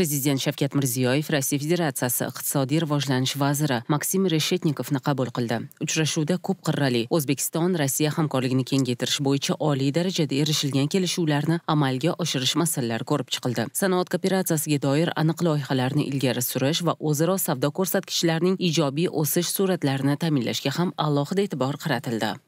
prezident shavkat mirziyoyev rossiya federatsiyasi iqtisodiy rivojlanish vaziri maksim reshetnikovni qabul qildi uchrashuvda ko'p qirrali o'zbekiston rossiya hamkorligini kengaytirish bo'yicha oliy darajada erishilgan kelishuvlarni amalga oshirish masalalari ko'rib chiqildi sanoat kooperatsiyasiga doir aniq loyihalarni ilgari surish va o'zaro savdo ko'rsatkichlarining ijobiy o'sish sur'atlarini ta'minlashga ham alohida e'tibor qaratildi